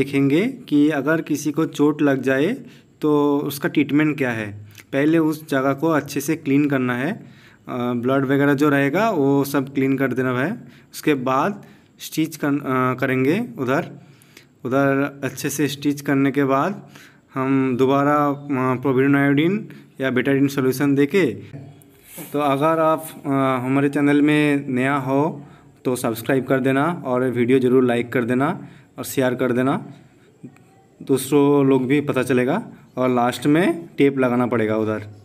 देखेंगे कि अगर किसी को चोट लग जाए तो उसका ट्रीटमेंट क्या है पहले उस जगह को अच्छे से क्लीन करना है ब्लड वगैरह जो रहेगा वो सब क्लीन कर देना है उसके बाद स्टिच कर, करेंगे उधर उधर अच्छे से स्टिच करने के बाद हम दोबारा प्रोविडन आयोडीन या बेटाडीन सोल्यूशन देके तो अगर आप आ, हमारे चैनल में नया हो तो सब्सक्राइब कर देना और वीडियो ज़रूर लाइक कर देना और शेयर कर देना दूसरों लोग भी पता चलेगा और लास्ट में टेप लगाना पड़ेगा उधर